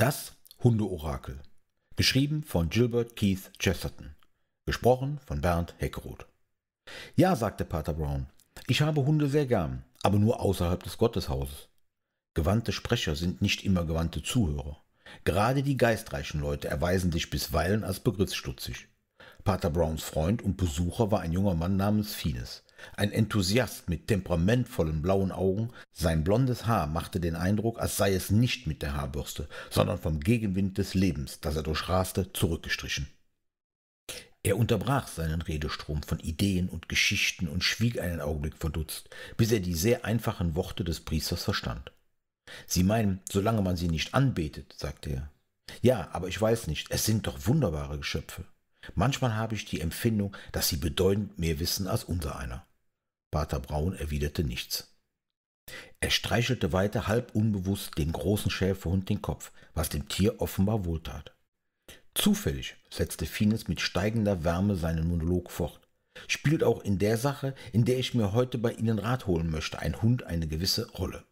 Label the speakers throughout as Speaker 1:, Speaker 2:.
Speaker 1: Das Hundeorakel. Geschrieben von Gilbert Keith Chesterton. Gesprochen von Bernd Heckeroth. Ja, sagte Pater Brown, ich habe Hunde sehr gern, aber nur außerhalb des Gotteshauses. Gewandte Sprecher sind nicht immer gewandte Zuhörer. Gerade die geistreichen Leute erweisen sich bisweilen als begriffsstutzig. Pater Browns Freund und Besucher war ein junger Mann namens Fides. Ein Enthusiast mit temperamentvollen blauen Augen, sein blondes Haar machte den Eindruck, als sei es nicht mit der Haarbürste, sondern vom Gegenwind des Lebens, das er durchraste, zurückgestrichen. Er unterbrach seinen Redestrom von Ideen und Geschichten und schwieg einen Augenblick verdutzt, bis er die sehr einfachen Worte des Priesters verstand. Sie meinen, solange man sie nicht anbetet, sagte er. Ja, aber ich weiß nicht, es sind doch wunderbare Geschöpfe. Manchmal habe ich die Empfindung, dass sie bedeutend mehr wissen als unser einer. Pater Braun erwiderte nichts. Er streichelte weiter halb unbewusst dem großen Schäferhund den Kopf, was dem Tier offenbar wohltat. Zufällig setzte Fines mit steigender Wärme seinen Monolog fort. Spielt auch in der Sache, in der ich mir heute bei Ihnen Rat holen möchte, ein Hund eine gewisse Rolle.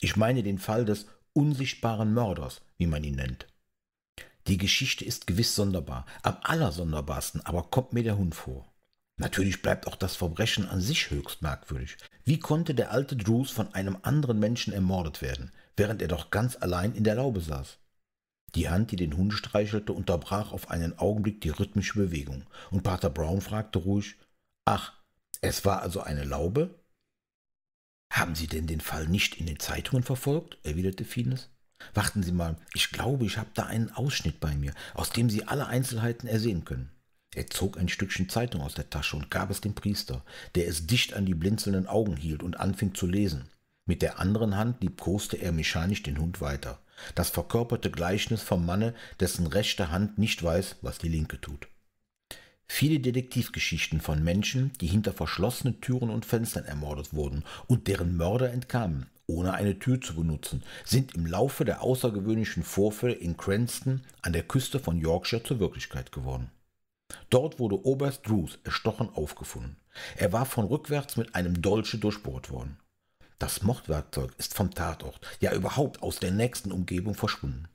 Speaker 1: Ich meine den Fall des unsichtbaren Mörders, wie man ihn nennt. Die Geschichte ist gewiss sonderbar, am allersonderbarsten aber kommt mir der Hund vor. Natürlich bleibt auch das Verbrechen an sich höchst merkwürdig. Wie konnte der alte Drews von einem anderen Menschen ermordet werden, während er doch ganz allein in der Laube saß? Die Hand, die den Hund streichelte, unterbrach auf einen Augenblick die rhythmische Bewegung, und Pater Brown fragte ruhig Ach, es war also eine Laube? Haben Sie denn den Fall nicht in den Zeitungen verfolgt? erwiderte Fines. Warten Sie mal, ich glaube, ich habe da einen Ausschnitt bei mir, aus dem Sie alle Einzelheiten ersehen können. Er zog ein Stückchen Zeitung aus der Tasche und gab es dem Priester, der es dicht an die blinzelnden Augen hielt und anfing zu lesen. Mit der anderen Hand liebkoste er mechanisch den Hund weiter. Das verkörperte Gleichnis vom Manne, dessen rechte Hand nicht weiß, was die linke tut. Viele Detektivgeschichten von Menschen, die hinter verschlossenen Türen und Fenstern ermordet wurden und deren Mörder entkamen, ohne eine Tür zu benutzen, sind im Laufe der außergewöhnlichen Vorfälle in Cranston an der Küste von Yorkshire zur Wirklichkeit geworden. Dort wurde Oberst Drews erstochen aufgefunden. Er war von rückwärts mit einem Dolche durchbohrt worden. Das Mordwerkzeug ist vom Tatort, ja überhaupt aus der nächsten Umgebung verschwunden.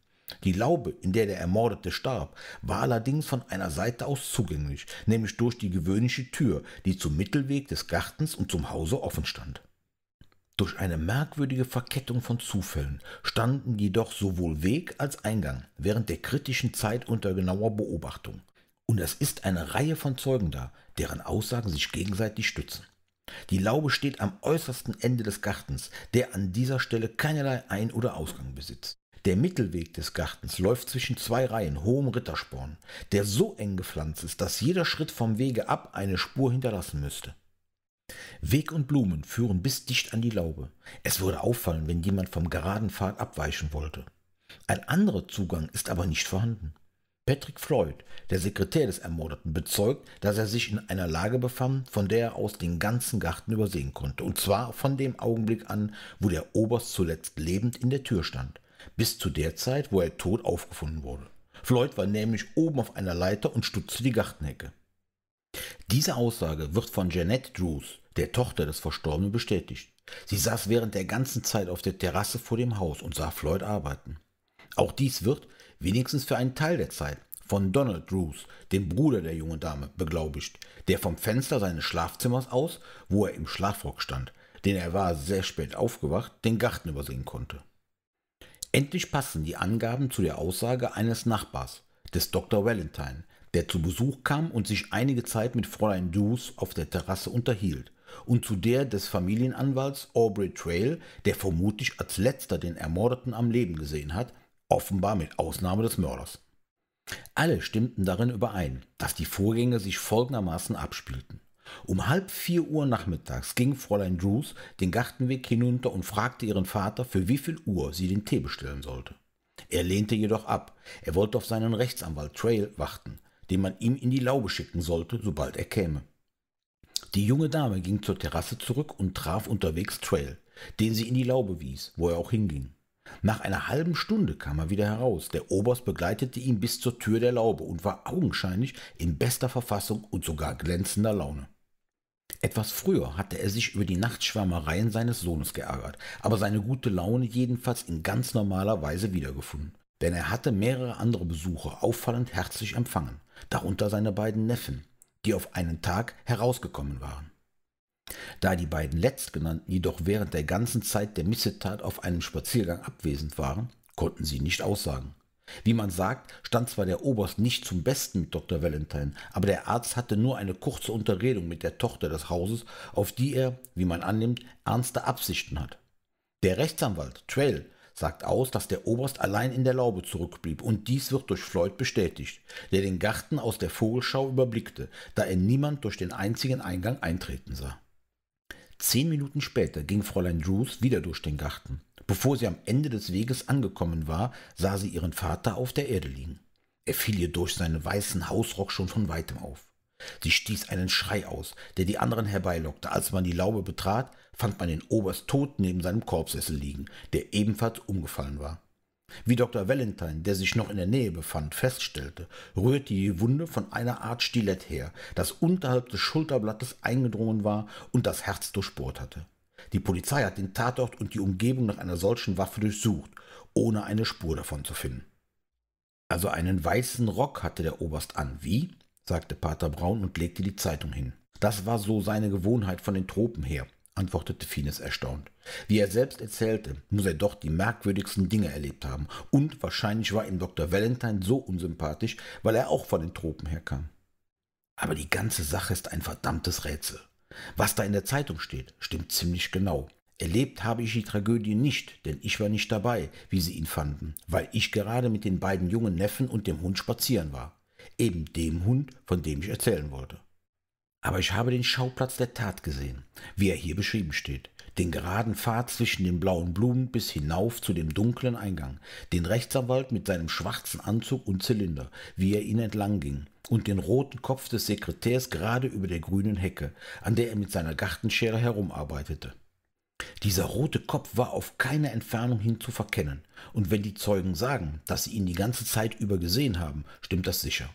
Speaker 1: Die Laube, in der der Ermordete starb, war allerdings von einer Seite aus zugänglich, nämlich durch die gewöhnliche Tür, die zum Mittelweg des Gartens und zum Hause offen stand. Durch eine merkwürdige Verkettung von Zufällen standen jedoch sowohl Weg als Eingang während der kritischen Zeit unter genauer Beobachtung. Und es ist eine Reihe von Zeugen da, deren Aussagen sich gegenseitig stützen. Die Laube steht am äußersten Ende des Gartens, der an dieser Stelle keinerlei Ein- oder Ausgang besitzt. Der Mittelweg des Gartens läuft zwischen zwei Reihen hohem Rittersporn, der so eng gepflanzt ist, dass jeder Schritt vom Wege ab eine Spur hinterlassen müsste. Weg und Blumen führen bis dicht an die Laube. Es würde auffallen, wenn jemand vom geraden Pfad abweichen wollte. Ein anderer Zugang ist aber nicht vorhanden. Patrick Floyd, der Sekretär des Ermordeten, bezeugt, dass er sich in einer Lage befand, von der er aus den ganzen Garten übersehen konnte, und zwar von dem Augenblick an, wo der Oberst zuletzt lebend in der Tür stand, bis zu der Zeit, wo er tot aufgefunden wurde. Floyd war nämlich oben auf einer Leiter und stutzte die Gartenhecke. Diese Aussage wird von Jeanette Drews, der Tochter des Verstorbenen, bestätigt. Sie saß während der ganzen Zeit auf der Terrasse vor dem Haus und sah Floyd arbeiten. Auch dies wird, wenigstens für einen Teil der Zeit, von Donald Drews, dem Bruder der jungen Dame, beglaubigt, der vom Fenster seines Schlafzimmers aus, wo er im Schlafrock stand, denn er war sehr spät aufgewacht, den Garten übersehen konnte. Endlich passen die Angaben zu der Aussage eines Nachbars, des Dr. Valentine, der zu Besuch kam und sich einige Zeit mit Fräulein Dews auf der Terrasse unterhielt und zu der des Familienanwalts Aubrey Trail, der vermutlich als letzter den Ermordeten am Leben gesehen hat, offenbar mit Ausnahme des Mörders. Alle stimmten darin überein, dass die Vorgänge sich folgendermaßen abspielten. Um halb vier Uhr nachmittags ging Fräulein Drews den Gartenweg hinunter und fragte ihren Vater, für wie viel Uhr sie den Tee bestellen sollte. Er lehnte jedoch ab. Er wollte auf seinen Rechtsanwalt Trail warten, den man ihm in die Laube schicken sollte, sobald er käme. Die junge Dame ging zur Terrasse zurück und traf unterwegs Trail, den sie in die Laube wies, wo er auch hinging. Nach einer halben Stunde kam er wieder heraus. Der Oberst begleitete ihn bis zur Tür der Laube und war augenscheinlich in bester Verfassung und sogar glänzender Laune. Etwas früher hatte er sich über die Nachtschwärmereien seines Sohnes geärgert, aber seine gute Laune jedenfalls in ganz normaler Weise wiedergefunden denn er hatte mehrere andere Besucher auffallend herzlich empfangen, darunter seine beiden Neffen, die auf einen Tag herausgekommen waren. Da die beiden letztgenannten jedoch während der ganzen Zeit der Missetat auf einem Spaziergang abwesend waren, konnten sie nicht aussagen. Wie man sagt, stand zwar der Oberst nicht zum Besten mit Dr. Valentine, aber der Arzt hatte nur eine kurze Unterredung mit der Tochter des Hauses, auf die er, wie man annimmt, ernste Absichten hat. Der Rechtsanwalt Trail sagt aus, dass der Oberst allein in der Laube zurückblieb und dies wird durch Floyd bestätigt, der den Garten aus der Vogelschau überblickte, da er niemand durch den einzigen Eingang eintreten sah. Zehn Minuten später ging Fräulein Drews wieder durch den Garten. Bevor sie am Ende des Weges angekommen war, sah sie ihren Vater auf der Erde liegen. Er fiel ihr durch seinen weißen Hausrock schon von weitem auf. Sie stieß einen Schrei aus, der die anderen herbeilockte. Als man die Laube betrat, fand man den Oberst tot neben seinem Korbsessel liegen, der ebenfalls umgefallen war. Wie Dr. Valentine, der sich noch in der Nähe befand, feststellte, rührte die Wunde von einer Art Stilett her, das unterhalb des Schulterblattes eingedrungen war und das Herz durchbohrt hatte. Die Polizei hat den Tatort und die Umgebung nach einer solchen Waffe durchsucht, ohne eine Spur davon zu finden. Also einen weißen Rock hatte der Oberst an. Wie? sagte Pater Braun und legte die Zeitung hin. Das war so seine Gewohnheit von den Tropen her, antwortete Fines erstaunt. Wie er selbst erzählte, muss er doch die merkwürdigsten Dinge erlebt haben. Und wahrscheinlich war ihm Dr. Valentine so unsympathisch, weil er auch von den Tropen herkam. Aber die ganze Sache ist ein verdammtes Rätsel. Was da in der Zeitung steht, stimmt ziemlich genau. Erlebt habe ich die Tragödie nicht, denn ich war nicht dabei, wie sie ihn fanden, weil ich gerade mit den beiden jungen Neffen und dem Hund spazieren war eben dem Hund, von dem ich erzählen wollte. Aber ich habe den Schauplatz der Tat gesehen, wie er hier beschrieben steht. Den geraden Pfad zwischen den blauen Blumen bis hinauf zu dem dunklen Eingang, den Rechtsanwalt mit seinem schwarzen Anzug und Zylinder, wie er ihn entlang ging, und den roten Kopf des Sekretärs gerade über der grünen Hecke, an der er mit seiner Gartenschere herumarbeitete. Dieser rote Kopf war auf keine Entfernung hin zu verkennen, und wenn die Zeugen sagen, dass sie ihn die ganze Zeit über gesehen haben, stimmt das sicher.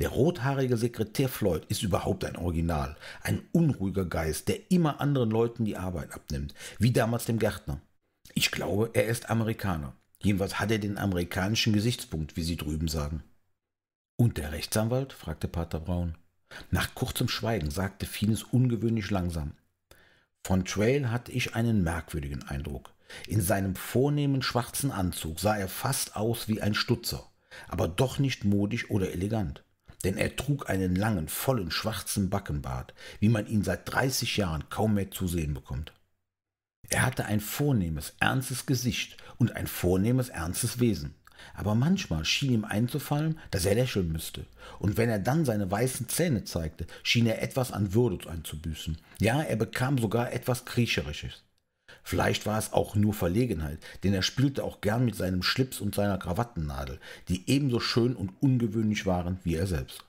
Speaker 1: Der rothaarige Sekretär Floyd ist überhaupt ein Original, ein unruhiger Geist, der immer anderen Leuten die Arbeit abnimmt, wie damals dem Gärtner. Ich glaube, er ist Amerikaner. Jedenfalls hat er den amerikanischen Gesichtspunkt, wie Sie drüben sagen. Und der Rechtsanwalt? fragte Pater Braun. Nach kurzem Schweigen sagte Fines ungewöhnlich langsam. Von Trail hatte ich einen merkwürdigen Eindruck. In seinem vornehmen schwarzen Anzug sah er fast aus wie ein Stutzer, aber doch nicht modisch oder elegant denn er trug einen langen, vollen, schwarzen Backenbart, wie man ihn seit 30 Jahren kaum mehr zu sehen bekommt. Er hatte ein vornehmes, ernstes Gesicht und ein vornehmes, ernstes Wesen. Aber manchmal schien ihm einzufallen, dass er lächeln müsste. Und wenn er dann seine weißen Zähne zeigte, schien er etwas an Würde einzubüßen. Ja, er bekam sogar etwas Kriecherisches. Vielleicht war es auch nur Verlegenheit, denn er spielte auch gern mit seinem Schlips und seiner Krawattennadel, die ebenso schön und ungewöhnlich waren wie er selbst.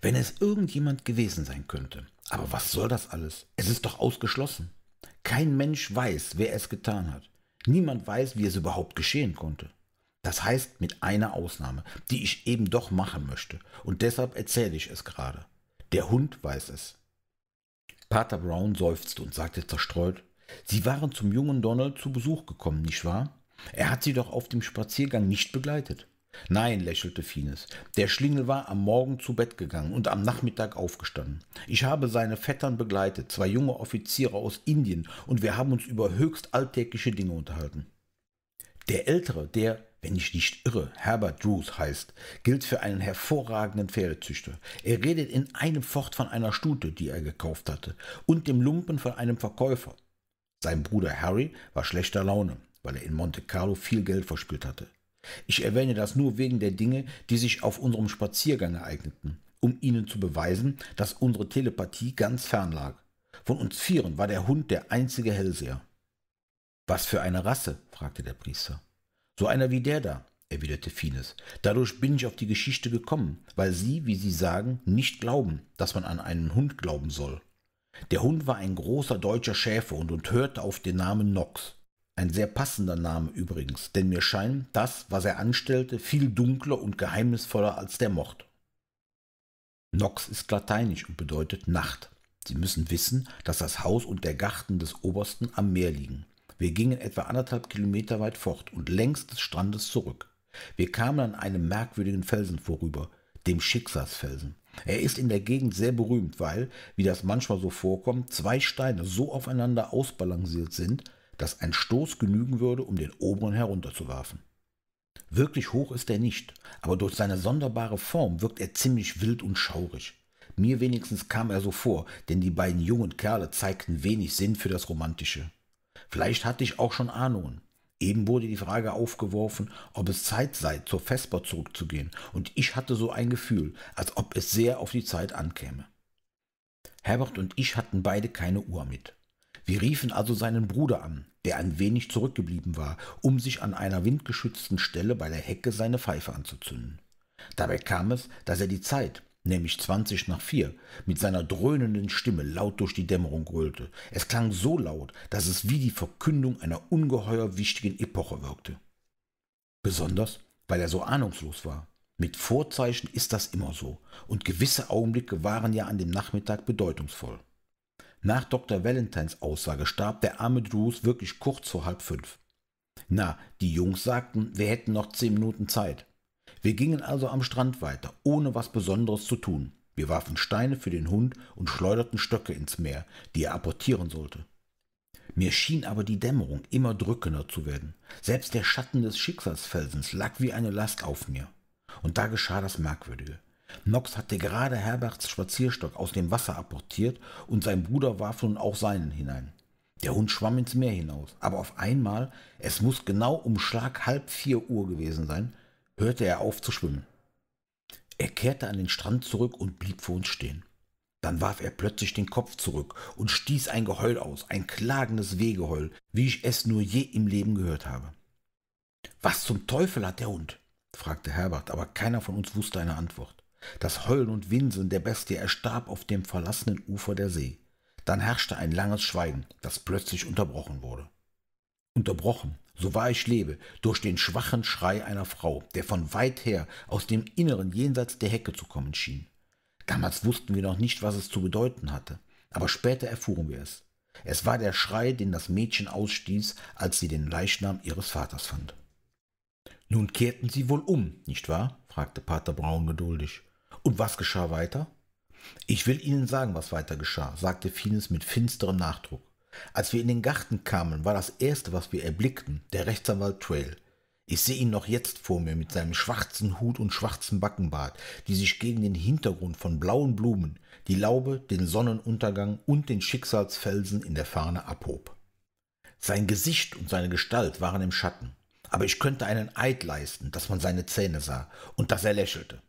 Speaker 1: Wenn es irgendjemand gewesen sein könnte. Aber was soll das alles? Es ist doch ausgeschlossen. Kein Mensch weiß, wer es getan hat. Niemand weiß, wie es überhaupt geschehen konnte. Das heißt mit einer Ausnahme, die ich eben doch machen möchte. Und deshalb erzähle ich es gerade. Der Hund weiß es. Pater Brown seufzte und sagte zerstreut, Sie waren zum jungen Donald zu Besuch gekommen, nicht wahr? Er hat sie doch auf dem Spaziergang nicht begleitet. Nein, lächelte Fines. Der Schlingel war am Morgen zu Bett gegangen und am Nachmittag aufgestanden. Ich habe seine Vettern begleitet, zwei junge Offiziere aus Indien, und wir haben uns über höchst alltägliche Dinge unterhalten. Der Ältere, der, wenn ich nicht irre, Herbert Drews heißt, gilt für einen hervorragenden Pferdezüchter. Er redet in einem Fort von einer Stute, die er gekauft hatte, und dem Lumpen von einem Verkäufer. Sein Bruder Harry war schlechter Laune, weil er in Monte Carlo viel Geld verspielt hatte. Ich erwähne das nur wegen der Dinge, die sich auf unserem Spaziergang ereigneten, um Ihnen zu beweisen, dass unsere Telepathie ganz fern lag. Von uns Vieren war der Hund der einzige Hellseher. Was für eine Rasse? fragte der Priester. So einer wie der da, erwiderte Fines. Dadurch bin ich auf die Geschichte gekommen, weil Sie, wie Sie sagen, nicht glauben, dass man an einen Hund glauben soll. Der Hund war ein großer deutscher Schäferhund und hörte auf den Namen Nox. Ein sehr passender Name übrigens, denn mir scheint das, was er anstellte, viel dunkler und geheimnisvoller als der Mord. Nox ist lateinisch und bedeutet Nacht. Sie müssen wissen, dass das Haus und der Garten des Obersten am Meer liegen. Wir gingen etwa anderthalb Kilometer weit fort und längs des Strandes zurück. Wir kamen an einem merkwürdigen Felsen vorüber, dem Schicksalsfelsen. Er ist in der Gegend sehr berühmt, weil, wie das manchmal so vorkommt, zwei Steine so aufeinander ausbalanciert sind, dass ein Stoß genügen würde, um den oberen herunterzuwerfen. Wirklich hoch ist er nicht, aber durch seine sonderbare Form wirkt er ziemlich wild und schaurig. Mir wenigstens kam er so vor, denn die beiden jungen Kerle zeigten wenig Sinn für das Romantische. Vielleicht hatte ich auch schon Ahnungen, Eben wurde die Frage aufgeworfen, ob es Zeit sei, zur Vesper zurückzugehen, und ich hatte so ein Gefühl, als ob es sehr auf die Zeit ankäme. Herbert und ich hatten beide keine Uhr mit. Wir riefen also seinen Bruder an, der ein wenig zurückgeblieben war, um sich an einer windgeschützten Stelle bei der Hecke seine Pfeife anzuzünden. Dabei kam es, dass er die Zeit, nämlich 20 nach 4, mit seiner dröhnenden Stimme laut durch die Dämmerung grölte. Es klang so laut, dass es wie die Verkündung einer ungeheuer wichtigen Epoche wirkte. Besonders, weil er so ahnungslos war. Mit Vorzeichen ist das immer so, und gewisse Augenblicke waren ja an dem Nachmittag bedeutungsvoll. Nach Dr. Valentines Aussage starb der arme Drews wirklich kurz vor halb fünf. Na, die Jungs sagten, wir hätten noch zehn Minuten Zeit. Wir gingen also am Strand weiter, ohne was Besonderes zu tun. Wir warfen Steine für den Hund und schleuderten Stöcke ins Meer, die er apportieren sollte. Mir schien aber die Dämmerung immer drückender zu werden. Selbst der Schatten des Schicksalsfelsens lag wie eine Last auf mir. Und da geschah das Merkwürdige. Nox hatte gerade Herberts Spazierstock aus dem Wasser apportiert und sein Bruder warf nun auch seinen hinein. Der Hund schwamm ins Meer hinaus, aber auf einmal, es muss genau um Schlag halb vier Uhr gewesen sein, hörte er auf zu schwimmen. Er kehrte an den Strand zurück und blieb vor uns stehen. Dann warf er plötzlich den Kopf zurück und stieß ein Geheul aus, ein klagendes Wehgeheul, wie ich es nur je im Leben gehört habe. Was zum Teufel hat der Hund? fragte Herbert, aber keiner von uns wusste eine Antwort. Das Heulen und Winseln der Bestie erstarb auf dem verlassenen Ufer der See. Dann herrschte ein langes Schweigen, das plötzlich unterbrochen wurde unterbrochen, so wahr ich lebe, durch den schwachen Schrei einer Frau, der von weit her aus dem Inneren jenseits der Hecke zu kommen schien. Damals wussten wir noch nicht, was es zu bedeuten hatte, aber später erfuhren wir es. Es war der Schrei, den das Mädchen ausstieß, als sie den Leichnam ihres Vaters fand. Nun kehrten sie wohl um, nicht wahr? fragte Pater Braun geduldig. Und was geschah weiter? Ich will Ihnen sagen, was weiter geschah, sagte Fines mit finsterem Nachdruck. Als wir in den Garten kamen, war das Erste, was wir erblickten, der Rechtsanwalt Trail. Ich sehe ihn noch jetzt vor mir mit seinem schwarzen Hut und schwarzen Backenbart, die sich gegen den Hintergrund von blauen Blumen, die Laube, den Sonnenuntergang und den Schicksalsfelsen in der Ferne abhob. Sein Gesicht und seine Gestalt waren im Schatten, aber ich könnte einen Eid leisten, dass man seine Zähne sah und dass er lächelte.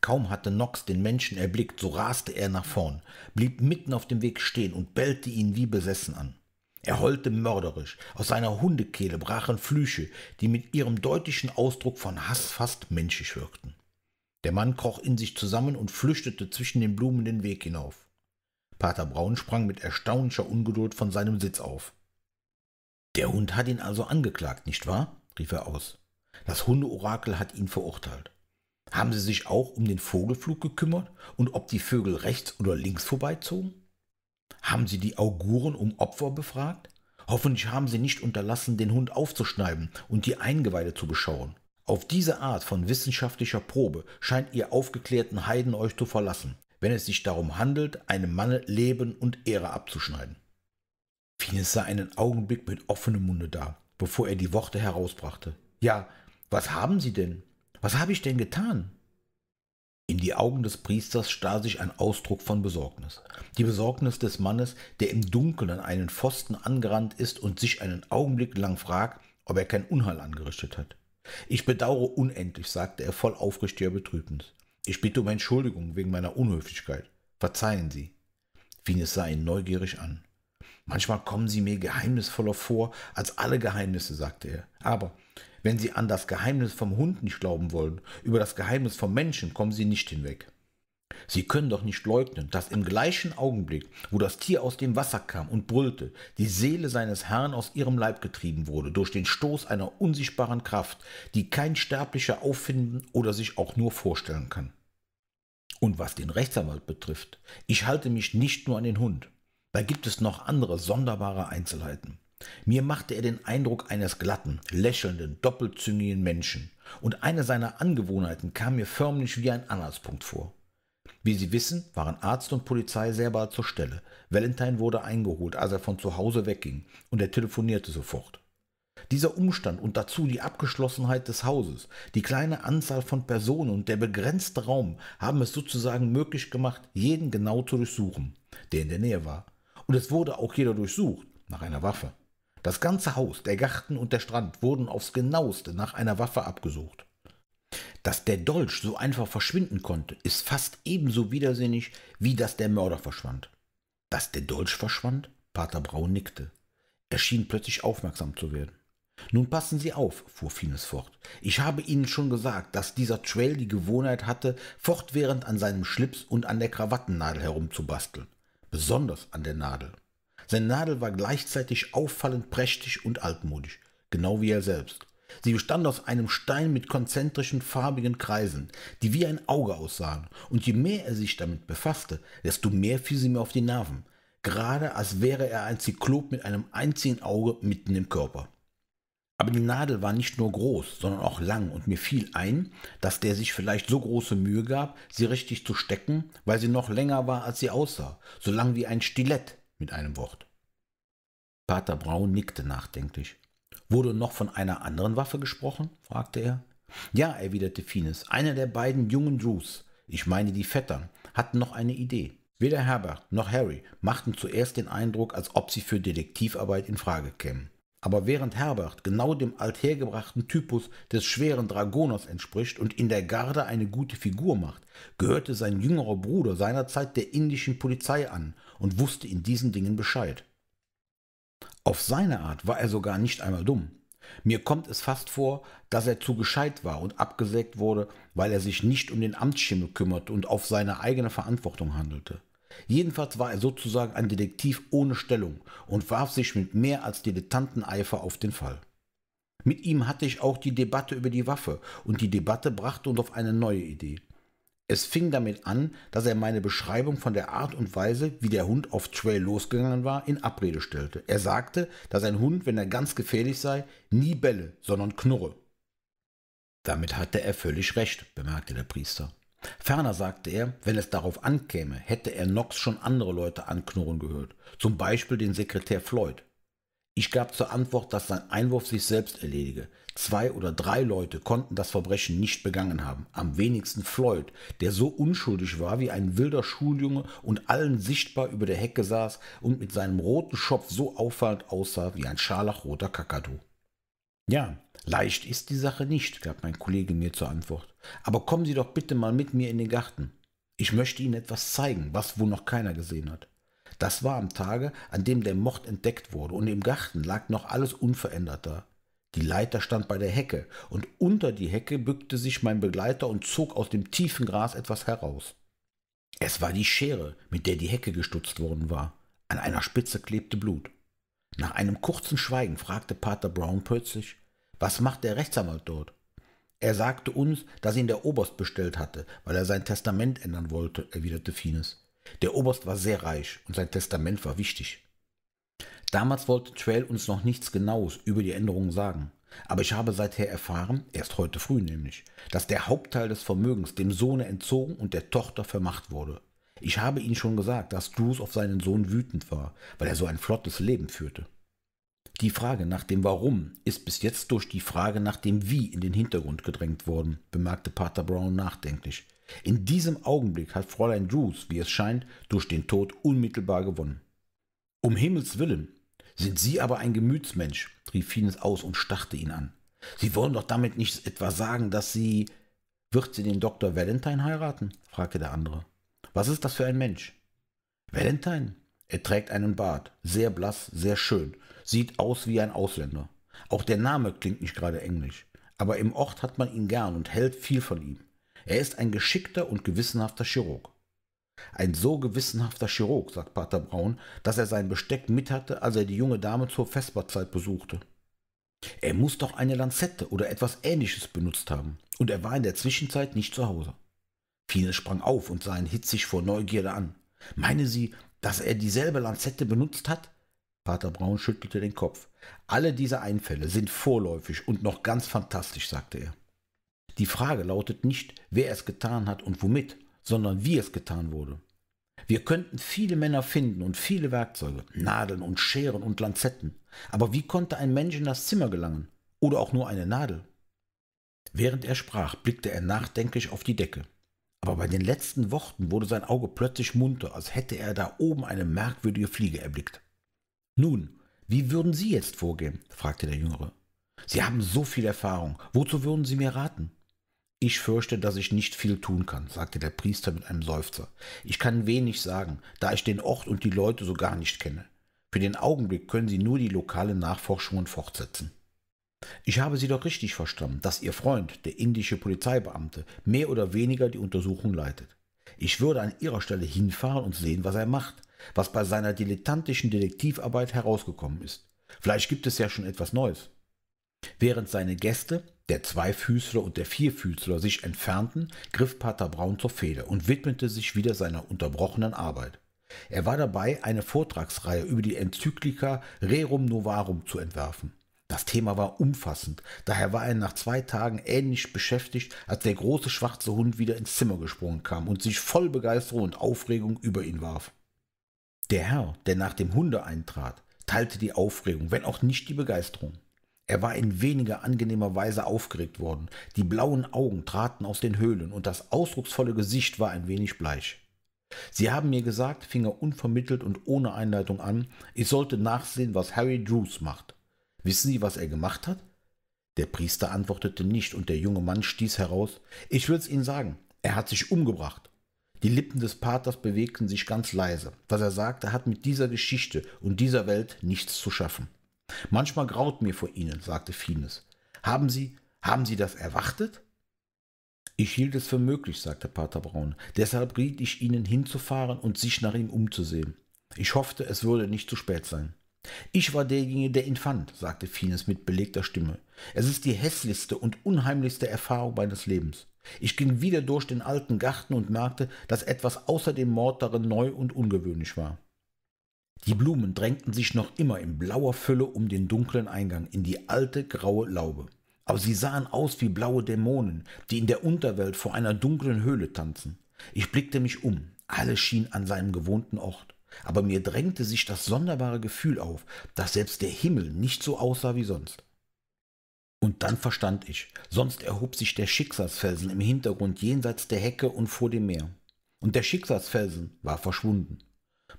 Speaker 1: Kaum hatte Nox den Menschen erblickt, so raste er nach vorn, blieb mitten auf dem Weg stehen und bellte ihn wie besessen an. Er heulte mörderisch, aus seiner Hundekehle brachen Flüche, die mit ihrem deutlichen Ausdruck von Hass fast menschlich wirkten. Der Mann kroch in sich zusammen und flüchtete zwischen den Blumen den Weg hinauf. Pater Braun sprang mit erstaunlicher Ungeduld von seinem Sitz auf. Der Hund hat ihn also angeklagt, nicht wahr? rief er aus. Das Hundeorakel hat ihn verurteilt. Haben Sie sich auch um den Vogelflug gekümmert und ob die Vögel rechts oder links vorbeizogen? Haben Sie die Auguren um Opfer befragt? Hoffentlich haben Sie nicht unterlassen, den Hund aufzuschneiden und die Eingeweide zu beschauen. Auf diese Art von wissenschaftlicher Probe scheint Ihr aufgeklärten Heiden euch zu verlassen, wenn es sich darum handelt, einem Manne Leben und Ehre abzuschneiden. Fines sah einen Augenblick mit offenem Munde da, bevor er die Worte herausbrachte. Ja, was haben Sie denn? Was habe ich denn getan? In die Augen des Priesters starr sich ein Ausdruck von Besorgnis. Die Besorgnis des Mannes, der im Dunkeln an einen Pfosten angerannt ist und sich einen Augenblick lang fragt, ob er kein Unheil angerichtet hat. Ich bedauere unendlich, sagte er voll aufrichtiger Betrübnis. Ich bitte um Entschuldigung wegen meiner Unhöflichkeit. Verzeihen Sie. Fines sah ihn neugierig an. Manchmal kommen sie mir geheimnisvoller vor als alle Geheimnisse, sagte er. Aber wenn sie an das Geheimnis vom Hund nicht glauben wollen, über das Geheimnis vom Menschen kommen sie nicht hinweg. Sie können doch nicht leugnen, dass im gleichen Augenblick, wo das Tier aus dem Wasser kam und brüllte, die Seele seines Herrn aus ihrem Leib getrieben wurde, durch den Stoß einer unsichtbaren Kraft, die kein Sterblicher auffinden oder sich auch nur vorstellen kann. Und was den Rechtsanwalt betrifft, ich halte mich nicht nur an den Hund. Da gibt es noch andere sonderbare Einzelheiten. Mir machte er den Eindruck eines glatten, lächelnden, doppelzüngigen Menschen, und eine seiner Angewohnheiten kam mir förmlich wie ein Anhaltspunkt vor. Wie Sie wissen, waren Arzt und Polizei sehr bald zur Stelle. Valentine wurde eingeholt, als er von zu Hause wegging, und er telefonierte sofort. Dieser Umstand und dazu die Abgeschlossenheit des Hauses, die kleine Anzahl von Personen und der begrenzte Raum haben es sozusagen möglich gemacht, jeden genau zu durchsuchen, der in der Nähe war. Und es wurde auch jeder durchsucht nach einer Waffe. Das ganze Haus, der Garten und der Strand wurden aufs genaueste nach einer Waffe abgesucht. Dass der Dolch so einfach verschwinden konnte, ist fast ebenso widersinnig, wie dass der Mörder verschwand. Dass der Dolch verschwand? Pater Braun nickte. Er schien plötzlich aufmerksam zu werden. Nun passen Sie auf, fuhr Fines fort. Ich habe Ihnen schon gesagt, dass dieser Trail die Gewohnheit hatte, fortwährend an seinem Schlips und an der Krawattennadel herumzubasteln besonders an der Nadel. Sein Nadel war gleichzeitig auffallend prächtig und altmodisch, genau wie er selbst. Sie bestand aus einem Stein mit konzentrischen farbigen Kreisen, die wie ein Auge aussahen, und je mehr er sich damit befasste, desto mehr fiel sie mir auf die Nerven, gerade als wäre er ein Zyklop mit einem einzigen Auge mitten im Körper. Aber die Nadel war nicht nur groß, sondern auch lang und mir fiel ein, dass der sich vielleicht so große Mühe gab, sie richtig zu stecken, weil sie noch länger war, als sie aussah, so lang wie ein Stilett mit einem Wort. Pater Braun nickte nachdenklich. Wurde noch von einer anderen Waffe gesprochen? fragte er. Ja, erwiderte Fines, einer der beiden jungen Drews, ich meine die Vettern, hatten noch eine Idee. Weder Herbert noch Harry machten zuerst den Eindruck, als ob sie für Detektivarbeit in Frage kämen. Aber während Herbert genau dem althergebrachten Typus des schweren Dragoners entspricht und in der Garde eine gute Figur macht, gehörte sein jüngerer Bruder seinerzeit der indischen Polizei an und wusste in diesen Dingen Bescheid. Auf seine Art war er sogar nicht einmal dumm. Mir kommt es fast vor, dass er zu gescheit war und abgesägt wurde, weil er sich nicht um den Amtsschimmel kümmerte und auf seine eigene Verantwortung handelte. Jedenfalls war er sozusagen ein Detektiv ohne Stellung und warf sich mit mehr als Dilettanteneifer auf den Fall. Mit ihm hatte ich auch die Debatte über die Waffe und die Debatte brachte uns auf eine neue Idee. Es fing damit an, dass er meine Beschreibung von der Art und Weise, wie der Hund auf Trail losgegangen war, in Abrede stellte. Er sagte, dass ein Hund, wenn er ganz gefährlich sei, nie belle, sondern knurre. Damit hatte er völlig recht, bemerkte der Priester. Ferner sagte er, wenn es darauf ankäme, hätte er Knox schon andere Leute anknurren gehört, zum Beispiel den Sekretär Floyd. Ich gab zur Antwort, dass sein Einwurf sich selbst erledige. Zwei oder drei Leute konnten das Verbrechen nicht begangen haben, am wenigsten Floyd, der so unschuldig war wie ein wilder Schuljunge und allen sichtbar über der Hecke saß und mit seinem roten Schopf so auffallend aussah wie ein scharlachroter Kakadu. Ja, leicht ist die Sache nicht, gab mein Kollege mir zur Antwort. Aber kommen Sie doch bitte mal mit mir in den Garten. Ich möchte Ihnen etwas zeigen, was wohl noch keiner gesehen hat. Das war am Tage, an dem der Mord entdeckt wurde, und im Garten lag noch alles unverändert da. Die Leiter stand bei der Hecke, und unter die Hecke bückte sich mein Begleiter und zog aus dem tiefen Gras etwas heraus. Es war die Schere, mit der die Hecke gestutzt worden war. An einer Spitze klebte Blut. Nach einem kurzen Schweigen fragte Pater Brown plötzlich, was macht der Rechtsanwalt dort? Er sagte uns, dass ihn der Oberst bestellt hatte, weil er sein Testament ändern wollte, erwiderte Fines. Der Oberst war sehr reich und sein Testament war wichtig. Damals wollte Trail uns noch nichts Genaues über die Änderungen sagen. Aber ich habe seither erfahren, erst heute früh nämlich, dass der Hauptteil des Vermögens dem Sohne entzogen und der Tochter vermacht wurde. Ich habe Ihnen schon gesagt, dass Drews auf seinen Sohn wütend war, weil er so ein flottes Leben führte. Die Frage nach dem Warum ist bis jetzt durch die Frage nach dem Wie in den Hintergrund gedrängt worden, bemerkte Pater Brown nachdenklich. In diesem Augenblick hat Fräulein Drews, wie es scheint, durch den Tod unmittelbar gewonnen. Um Himmels willen, sind Sie aber ein Gemütsmensch, rief Fines aus und starrte ihn an. Sie wollen doch damit nicht etwa sagen, dass Sie. Wird sie den Dr. Valentine heiraten? fragte der andere. Was ist das für ein Mensch? Valentine. Er trägt einen Bart, sehr blass, sehr schön, sieht aus wie ein Ausländer. Auch der Name klingt nicht gerade englisch, aber im Ort hat man ihn gern und hält viel von ihm. Er ist ein geschickter und gewissenhafter Chirurg. Ein so gewissenhafter Chirurg, sagt Pater Braun, dass er sein Besteck mit hatte, als er die junge Dame zur Vesperzeit besuchte. Er muss doch eine Lanzette oder etwas ähnliches benutzt haben, und er war in der Zwischenzeit nicht zu Hause. Fiene sprang auf und sah ihn hitzig vor Neugierde an. Meine sie, dass er dieselbe Lanzette benutzt hat? Pater Braun schüttelte den Kopf. Alle diese Einfälle sind vorläufig und noch ganz fantastisch, sagte er. Die Frage lautet nicht, wer es getan hat und womit, sondern wie es getan wurde. Wir könnten viele Männer finden und viele Werkzeuge, Nadeln und Scheren und Lanzetten, aber wie konnte ein Mensch in das Zimmer gelangen oder auch nur eine Nadel? Während er sprach, blickte er nachdenklich auf die Decke. Aber bei den letzten Worten wurde sein Auge plötzlich munter, als hätte er da oben eine merkwürdige Fliege erblickt. Nun, wie würden Sie jetzt vorgehen? fragte der Jüngere. Sie haben so viel Erfahrung. Wozu würden Sie mir raten? Ich fürchte, dass ich nicht viel tun kann, sagte der Priester mit einem Seufzer. Ich kann wenig sagen, da ich den Ort und die Leute so gar nicht kenne. Für den Augenblick können Sie nur die lokalen Nachforschungen fortsetzen. Ich habe Sie doch richtig verstanden, dass Ihr Freund, der indische Polizeibeamte, mehr oder weniger die Untersuchung leitet. Ich würde an Ihrer Stelle hinfahren und sehen, was er macht, was bei seiner dilettantischen Detektivarbeit herausgekommen ist. Vielleicht gibt es ja schon etwas Neues. Während seine Gäste, der Zweifüßler und der Vierfüßler, sich entfernten, griff Pater Braun zur Feder und widmete sich wieder seiner unterbrochenen Arbeit. Er war dabei, eine Vortragsreihe über die Enzyklika Rerum Novarum zu entwerfen. Das Thema war umfassend, daher war er nach zwei Tagen ähnlich beschäftigt, als der große schwarze Hund wieder ins Zimmer gesprungen kam und sich voll Begeisterung und Aufregung über ihn warf. Der Herr, der nach dem Hunde eintrat, teilte die Aufregung, wenn auch nicht die Begeisterung. Er war in weniger angenehmer Weise aufgeregt worden, die blauen Augen traten aus den Höhlen und das ausdrucksvolle Gesicht war ein wenig bleich. Sie haben mir gesagt, fing er unvermittelt und ohne Einleitung an, ich sollte nachsehen, was Harry Drews macht. Wissen Sie, was er gemacht hat? Der Priester antwortete nicht, und der junge Mann stieß heraus Ich will's Ihnen sagen, er hat sich umgebracht. Die Lippen des Paters bewegten sich ganz leise. Was er sagte, hat mit dieser Geschichte und dieser Welt nichts zu schaffen. Manchmal graut mir vor Ihnen, sagte Fines. Haben Sie, haben Sie das erwartet? Ich hielt es für möglich, sagte Pater Braun. Deshalb riet ich Ihnen hinzufahren und sich nach ihm umzusehen. Ich hoffte, es würde nicht zu spät sein. Ich war derjenige, der ihn fand, sagte Fines mit belegter Stimme. Es ist die hässlichste und unheimlichste Erfahrung meines Lebens. Ich ging wieder durch den alten Garten und merkte, dass etwas außer dem Mord darin neu und ungewöhnlich war. Die Blumen drängten sich noch immer in blauer Fülle um den dunklen Eingang in die alte graue Laube. Aber sie sahen aus wie blaue Dämonen, die in der Unterwelt vor einer dunklen Höhle tanzen. Ich blickte mich um. Alles schien an seinem gewohnten Ort aber mir drängte sich das sonderbare Gefühl auf, dass selbst der Himmel nicht so aussah wie sonst. Und dann verstand ich, sonst erhob sich der Schicksalsfelsen im Hintergrund jenseits der Hecke und vor dem Meer. Und der Schicksalsfelsen war verschwunden.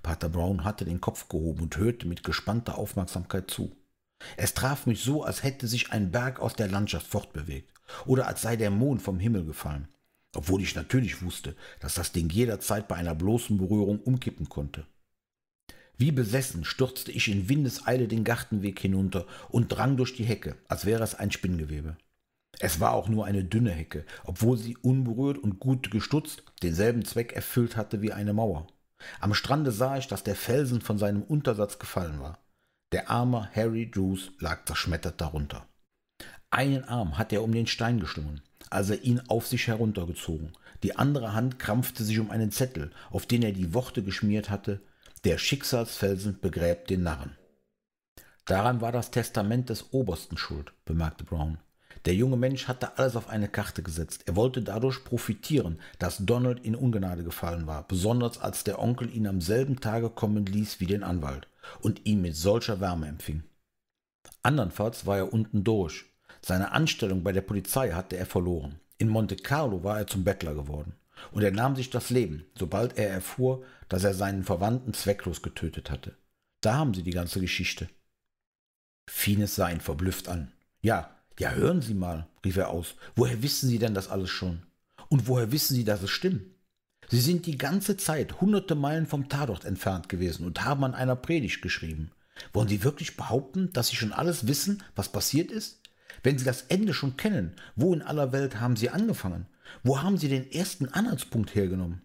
Speaker 1: Pater Brown hatte den Kopf gehoben und hörte mit gespannter Aufmerksamkeit zu. Es traf mich so, als hätte sich ein Berg aus der Landschaft fortbewegt oder als sei der Mond vom Himmel gefallen, obwohl ich natürlich wusste, dass das Ding jederzeit bei einer bloßen Berührung umkippen konnte. Wie besessen stürzte ich in Windeseile den Gartenweg hinunter und drang durch die Hecke, als wäre es ein Spinngewebe. Es war auch nur eine dünne Hecke, obwohl sie unberührt und gut gestutzt denselben Zweck erfüllt hatte wie eine Mauer. Am Strande sah ich, dass der Felsen von seinem Untersatz gefallen war. Der arme Harry Drews lag zerschmettert darunter. Einen Arm hatte er um den Stein geschlungen, als er ihn auf sich heruntergezogen. Die andere Hand krampfte sich um einen Zettel, auf den er die Worte geschmiert hatte, der Schicksalsfelsen begräbt den Narren. Daran war das Testament des Obersten schuld, bemerkte Brown. Der junge Mensch hatte alles auf eine Karte gesetzt. Er wollte dadurch profitieren, dass Donald in Ungnade gefallen war, besonders als der Onkel ihn am selben Tage kommen ließ wie den Anwalt und ihn mit solcher Wärme empfing. Andernfalls war er unten durch. Seine Anstellung bei der Polizei hatte er verloren. In Monte Carlo war er zum Bettler geworden und er nahm sich das Leben, sobald er erfuhr, dass er seinen Verwandten zwecklos getötet hatte. Da haben Sie die ganze Geschichte. Fines sah ihn verblüfft an. Ja, ja, hören Sie mal, rief er aus. Woher wissen Sie denn das alles schon? Und woher wissen Sie, dass es stimmt? Sie sind die ganze Zeit hunderte Meilen vom Tatort entfernt gewesen und haben an einer Predigt geschrieben. Wollen Sie wirklich behaupten, dass Sie schon alles wissen, was passiert ist? Wenn Sie das Ende schon kennen, wo in aller Welt haben Sie angefangen? Wo haben Sie den ersten Anhaltspunkt hergenommen?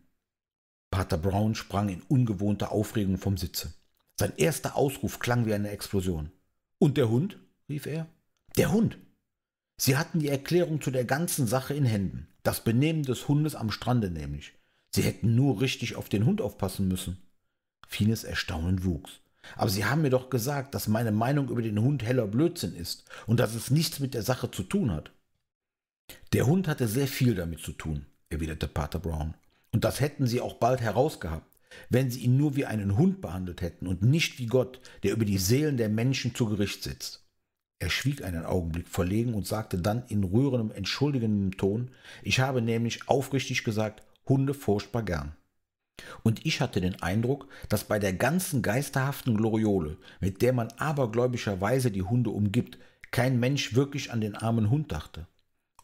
Speaker 1: Pater Brown sprang in ungewohnter Aufregung vom Sitze. Sein erster Ausruf klang wie eine Explosion. Und der Hund? rief er. Der Hund! Sie hatten die Erklärung zu der ganzen Sache in Händen. Das Benehmen des Hundes am Strande nämlich. Sie hätten nur richtig auf den Hund aufpassen müssen. Fines Erstaunen wuchs. Aber Sie haben mir doch gesagt, dass meine Meinung über den Hund heller Blödsinn ist und dass es nichts mit der Sache zu tun hat. Der Hund hatte sehr viel damit zu tun, erwiderte Pater Brown. Und das hätten sie auch bald herausgehabt, wenn sie ihn nur wie einen Hund behandelt hätten und nicht wie Gott, der über die Seelen der Menschen zu Gericht sitzt. Er schwieg einen Augenblick verlegen und sagte dann in rührendem, entschuldigendem Ton, ich habe nämlich aufrichtig gesagt, Hunde furchtbar gern. Und ich hatte den Eindruck, dass bei der ganzen geisterhaften Gloriole, mit der man abergläubischerweise die Hunde umgibt, kein Mensch wirklich an den armen Hund dachte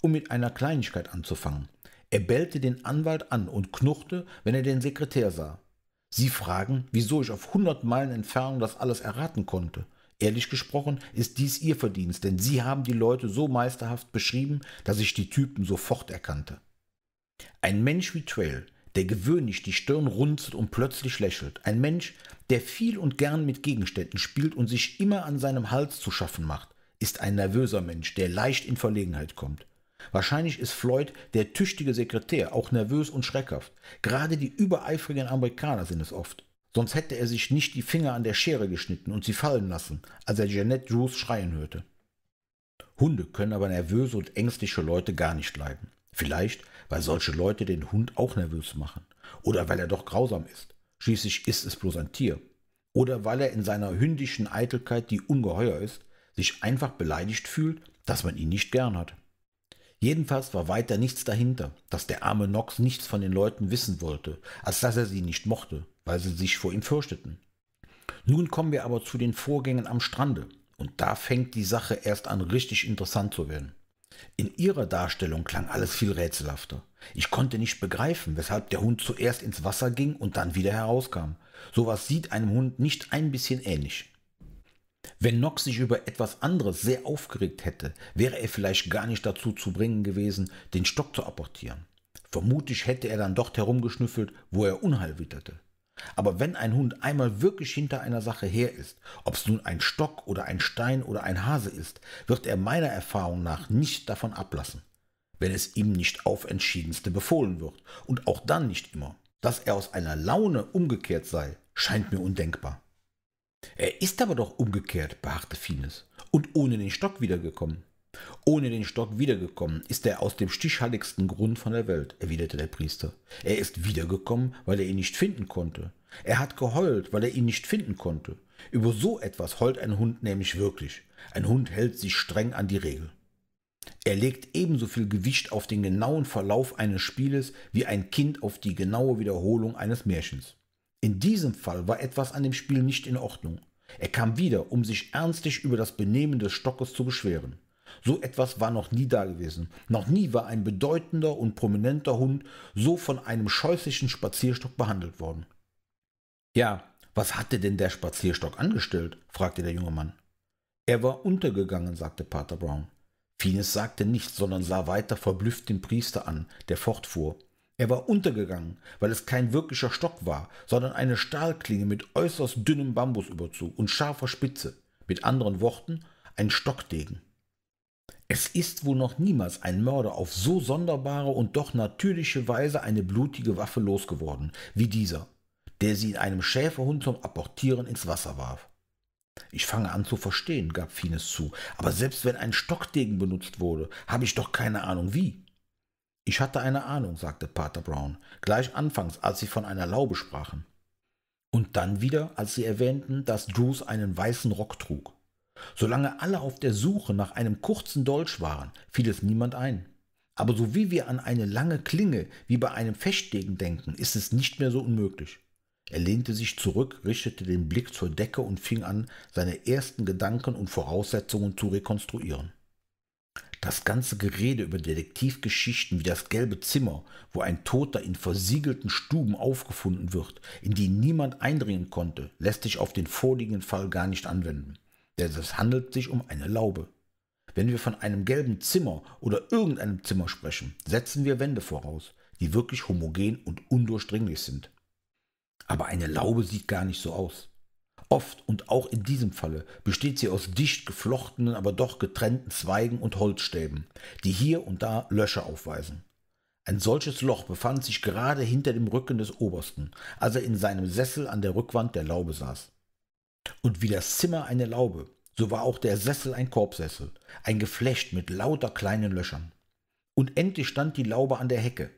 Speaker 1: um mit einer Kleinigkeit anzufangen. Er bellte den Anwalt an und knurrte, wenn er den Sekretär sah. Sie fragen, wieso ich auf hundert Meilen Entfernung das alles erraten konnte. Ehrlich gesprochen ist dies Ihr Verdienst, denn Sie haben die Leute so meisterhaft beschrieben, dass ich die Typen sofort erkannte. Ein Mensch wie Trail, der gewöhnlich die Stirn runzelt und plötzlich lächelt. Ein Mensch, der viel und gern mit Gegenständen spielt und sich immer an seinem Hals zu schaffen macht, ist ein nervöser Mensch, der leicht in Verlegenheit kommt. Wahrscheinlich ist Floyd, der tüchtige Sekretär, auch nervös und schreckhaft. Gerade die übereifrigen Amerikaner sind es oft. Sonst hätte er sich nicht die Finger an der Schere geschnitten und sie fallen lassen, als er Jeanette Drews schreien hörte. Hunde können aber nervöse und ängstliche Leute gar nicht leiden. Vielleicht, weil solche Leute den Hund auch nervös machen. Oder weil er doch grausam ist. Schließlich ist es bloß ein Tier. Oder weil er in seiner hündischen Eitelkeit, die ungeheuer ist, sich einfach beleidigt fühlt, dass man ihn nicht gern hat. Jedenfalls war weiter nichts dahinter, dass der arme Nox nichts von den Leuten wissen wollte, als dass er sie nicht mochte, weil sie sich vor ihm fürchteten. Nun kommen wir aber zu den Vorgängen am Strande, und da fängt die Sache erst an richtig interessant zu werden. In ihrer Darstellung klang alles viel rätselhafter. Ich konnte nicht begreifen, weshalb der Hund zuerst ins Wasser ging und dann wieder herauskam. Sowas sieht einem Hund nicht ein bisschen ähnlich. Wenn Nox sich über etwas anderes sehr aufgeregt hätte, wäre er vielleicht gar nicht dazu zu bringen gewesen, den Stock zu apportieren. Vermutlich hätte er dann dort herumgeschnüffelt, wo er Unheil witterte. Aber wenn ein Hund einmal wirklich hinter einer Sache her ist, ob es nun ein Stock oder ein Stein oder ein Hase ist, wird er meiner Erfahrung nach nicht davon ablassen, wenn es ihm nicht auf entschiedenste befohlen wird und auch dann nicht immer. Dass er aus einer Laune umgekehrt sei, scheint mir undenkbar. Er ist aber doch umgekehrt, beharrte Fines, und ohne den Stock wiedergekommen. Ohne den Stock wiedergekommen ist er aus dem stichhaltigsten Grund von der Welt, erwiderte der Priester. Er ist wiedergekommen, weil er ihn nicht finden konnte. Er hat geheult, weil er ihn nicht finden konnte. Über so etwas heult ein Hund nämlich wirklich. Ein Hund hält sich streng an die Regel. Er legt ebenso viel Gewicht auf den genauen Verlauf eines Spieles wie ein Kind auf die genaue Wiederholung eines Märchens. In diesem Fall war etwas an dem Spiel nicht in Ordnung. Er kam wieder, um sich ernstlich über das Benehmen des Stockes zu beschweren. So etwas war noch nie dagewesen. Noch nie war ein bedeutender und prominenter Hund so von einem scheußlichen Spazierstock behandelt worden. Ja, was hatte denn der Spazierstock angestellt? fragte der junge Mann. Er war untergegangen, sagte Pater Brown. Fines sagte nichts, sondern sah weiter verblüfft den Priester an, der fortfuhr. Er war untergegangen, weil es kein wirklicher Stock war, sondern eine Stahlklinge mit äußerst dünnem Bambusüberzug und scharfer Spitze, mit anderen Worten ein Stockdegen. Es ist wohl noch niemals ein Mörder auf so sonderbare und doch natürliche Weise eine blutige Waffe losgeworden, wie dieser, der sie in einem Schäferhund zum Apportieren ins Wasser warf. Ich fange an zu verstehen, gab Fines zu, aber selbst wenn ein Stockdegen benutzt wurde, habe ich doch keine Ahnung wie. Ich hatte eine Ahnung, sagte Pater Brown, gleich anfangs, als sie von einer Laube sprachen. Und dann wieder, als sie erwähnten, dass Drews einen weißen Rock trug. Solange alle auf der Suche nach einem kurzen Dolch waren, fiel es niemand ein. Aber so wie wir an eine lange Klinge wie bei einem Fechtdegen denken, ist es nicht mehr so unmöglich. Er lehnte sich zurück, richtete den Blick zur Decke und fing an, seine ersten Gedanken und Voraussetzungen zu rekonstruieren. Das ganze Gerede über Detektivgeschichten wie das gelbe Zimmer, wo ein Toter in versiegelten Stuben aufgefunden wird, in die niemand eindringen konnte, lässt sich auf den vorliegenden Fall gar nicht anwenden. Denn es handelt sich um eine Laube. Wenn wir von einem gelben Zimmer oder irgendeinem Zimmer sprechen, setzen wir Wände voraus, die wirklich homogen und undurchdringlich sind. Aber eine Laube sieht gar nicht so aus. Oft und auch in diesem Falle besteht sie aus dicht geflochtenen, aber doch getrennten Zweigen und Holzstäben, die hier und da Löcher aufweisen. Ein solches Loch befand sich gerade hinter dem Rücken des Obersten, als er in seinem Sessel an der Rückwand der Laube saß. Und wie das Zimmer eine Laube, so war auch der Sessel ein Korbsessel, ein Geflecht mit lauter kleinen Löchern. Und endlich stand die Laube an der Hecke.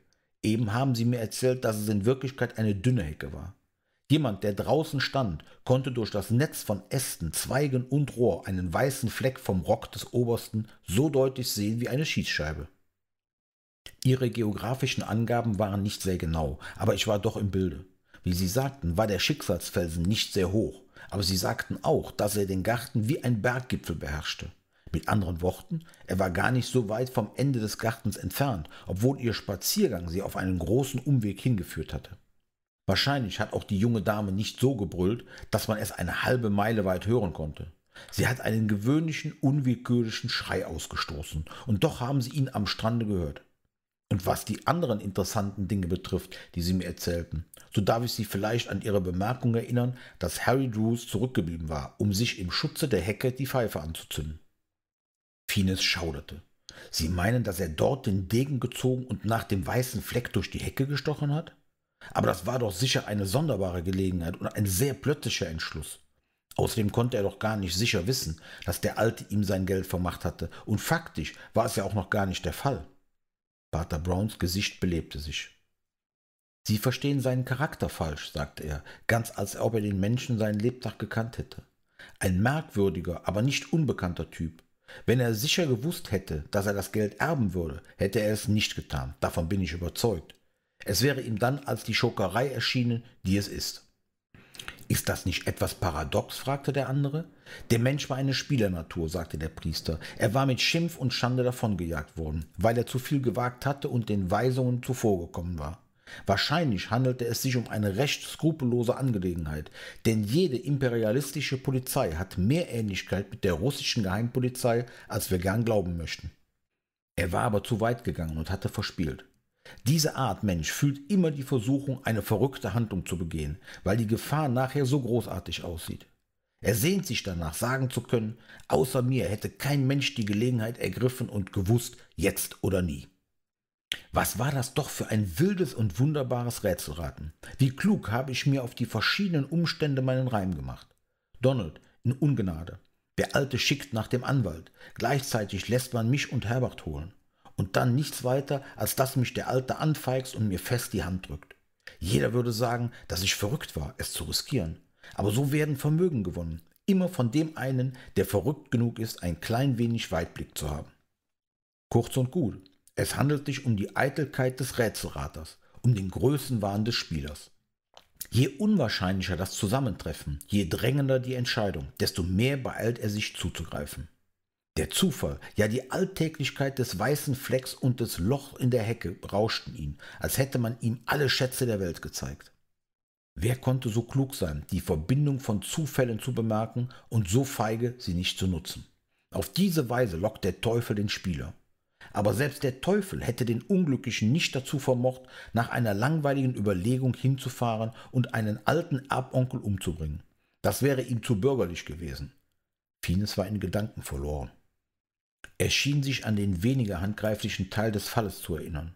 Speaker 1: Eben haben sie mir erzählt, dass es in Wirklichkeit eine dünne Hecke war. Jemand, der draußen stand, konnte durch das Netz von Ästen, Zweigen und Rohr einen weißen Fleck vom Rock des Obersten so deutlich sehen wie eine Schießscheibe. Ihre geografischen Angaben waren nicht sehr genau, aber ich war doch im Bilde. Wie Sie sagten, war der Schicksalsfelsen nicht sehr hoch, aber Sie sagten auch, dass er den Garten wie ein Berggipfel beherrschte. Mit anderen Worten, er war gar nicht so weit vom Ende des Gartens entfernt, obwohl ihr Spaziergang sie auf einen großen Umweg hingeführt hatte. Wahrscheinlich hat auch die junge Dame nicht so gebrüllt, dass man es eine halbe Meile weit hören konnte. Sie hat einen gewöhnlichen, unwillkürlichen Schrei ausgestoßen, und doch haben sie ihn am Strande gehört. Und was die anderen interessanten Dinge betrifft, die sie mir erzählten, so darf ich sie vielleicht an ihre Bemerkung erinnern, dass Harry Drews zurückgeblieben war, um sich im Schutze der Hecke die Pfeife anzuzünden. Fines schauderte. Sie meinen, dass er dort den Degen gezogen und nach dem weißen Fleck durch die Hecke gestochen hat? Aber das war doch sicher eine sonderbare Gelegenheit und ein sehr plötzlicher Entschluss. Außerdem konnte er doch gar nicht sicher wissen, dass der Alte ihm sein Geld vermacht hatte, und faktisch war es ja auch noch gar nicht der Fall. Pater Browns Gesicht belebte sich. Sie verstehen seinen Charakter falsch, sagte er, ganz als ob er den Menschen seinen Lebtag gekannt hätte. Ein merkwürdiger, aber nicht unbekannter Typ. Wenn er sicher gewusst hätte, dass er das Geld erben würde, hätte er es nicht getan, davon bin ich überzeugt. Es wäre ihm dann als die Schokerei erschienen, die es ist. Ist das nicht etwas paradox? fragte der andere. Der Mensch war eine Spielernatur, sagte der Priester. Er war mit Schimpf und Schande davongejagt worden, weil er zu viel gewagt hatte und den Weisungen zuvorgekommen war. Wahrscheinlich handelte es sich um eine recht skrupellose Angelegenheit, denn jede imperialistische Polizei hat mehr Ähnlichkeit mit der russischen Geheimpolizei, als wir gern glauben möchten. Er war aber zu weit gegangen und hatte verspielt. Diese Art Mensch fühlt immer die Versuchung, eine verrückte Handlung zu begehen, weil die Gefahr nachher so großartig aussieht. Er sehnt sich danach, sagen zu können, außer mir hätte kein Mensch die Gelegenheit ergriffen und gewusst, jetzt oder nie. Was war das doch für ein wildes und wunderbares Rätselraten? Wie klug habe ich mir auf die verschiedenen Umstände meinen Reim gemacht. Donald in Ungnade. Der Alte schickt nach dem Anwalt. Gleichzeitig lässt man mich und Herbert holen und dann nichts weiter, als dass mich der Alte anfeigst und mir fest die Hand drückt. Jeder würde sagen, dass ich verrückt war, es zu riskieren. Aber so werden Vermögen gewonnen, immer von dem einen, der verrückt genug ist, ein klein wenig Weitblick zu haben. Kurz und gut, es handelt sich um die Eitelkeit des Rätselraters, um den Größenwahn des Spielers. Je unwahrscheinlicher das Zusammentreffen, je drängender die Entscheidung, desto mehr beeilt er sich zuzugreifen. Der Zufall, ja die Alltäglichkeit des weißen Flecks und des Loch in der Hecke rauschten ihn, als hätte man ihm alle Schätze der Welt gezeigt. Wer konnte so klug sein, die Verbindung von Zufällen zu bemerken und so feige, sie nicht zu nutzen? Auf diese Weise lockt der Teufel den Spieler. Aber selbst der Teufel hätte den Unglücklichen nicht dazu vermocht, nach einer langweiligen Überlegung hinzufahren und einen alten Erbonkel umzubringen. Das wäre ihm zu bürgerlich gewesen. Fines war in Gedanken verloren. Er schien sich an den weniger handgreiflichen Teil des Falles zu erinnern.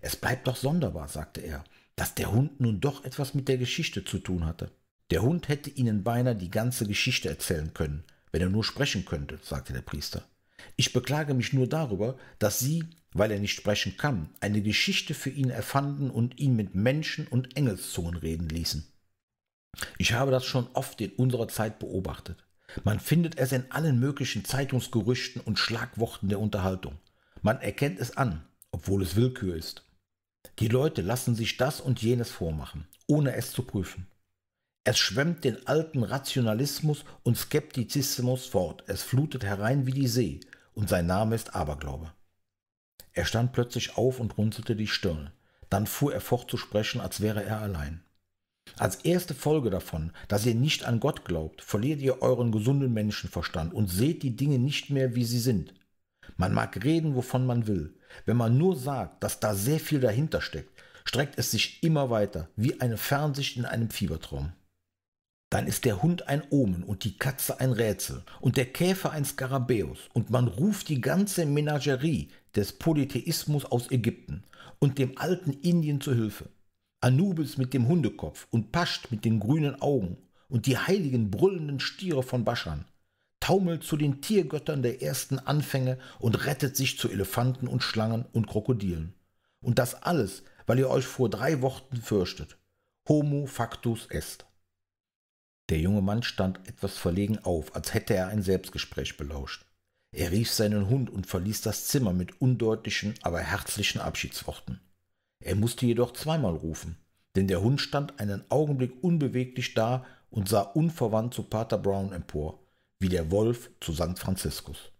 Speaker 1: Es bleibt doch sonderbar, sagte er, dass der Hund nun doch etwas mit der Geschichte zu tun hatte. Der Hund hätte ihnen beinahe die ganze Geschichte erzählen können, wenn er nur sprechen könnte, sagte der Priester. Ich beklage mich nur darüber, dass Sie, weil er nicht sprechen kann, eine Geschichte für ihn erfanden und ihn mit Menschen und Engelszungen reden ließen. Ich habe das schon oft in unserer Zeit beobachtet. Man findet es in allen möglichen Zeitungsgerüchten und Schlagworten der Unterhaltung. Man erkennt es an, obwohl es Willkür ist. Die Leute lassen sich das und jenes vormachen, ohne es zu prüfen. Es schwemmt den alten Rationalismus und Skeptizismus fort, es flutet herein wie die See, und sein Name ist Aberglaube. Er stand plötzlich auf und runzelte die Stirn. Dann fuhr er fort zu sprechen, als wäre er allein. Als erste Folge davon, dass ihr nicht an Gott glaubt, verliert ihr euren gesunden Menschenverstand und seht die Dinge nicht mehr, wie sie sind. Man mag reden, wovon man will. Wenn man nur sagt, dass da sehr viel dahinter steckt, streckt es sich immer weiter, wie eine Fernsicht in einem Fiebertraum. Dann ist der Hund ein Omen und die Katze ein Rätsel und der Käfer ein Skarabäus und man ruft die ganze Menagerie des Polytheismus aus Ägypten und dem alten Indien zu Hilfe. Anubis mit dem Hundekopf und Pascht mit den grünen Augen und die heiligen brüllenden Stiere von Baschan, taumelt zu den Tiergöttern der ersten Anfänge und rettet sich zu Elefanten und Schlangen und Krokodilen. Und das alles, weil ihr euch vor drei Worten fürchtet. Homo factus est. Der junge Mann stand etwas verlegen auf, als hätte er ein Selbstgespräch belauscht. Er rief seinen Hund und verließ das Zimmer mit undeutlichen, aber herzlichen Abschiedsworten. Er musste jedoch zweimal rufen, denn der Hund stand einen Augenblick unbeweglich da und sah unverwandt zu Pater Brown empor, wie der Wolf zu St. Franziskus.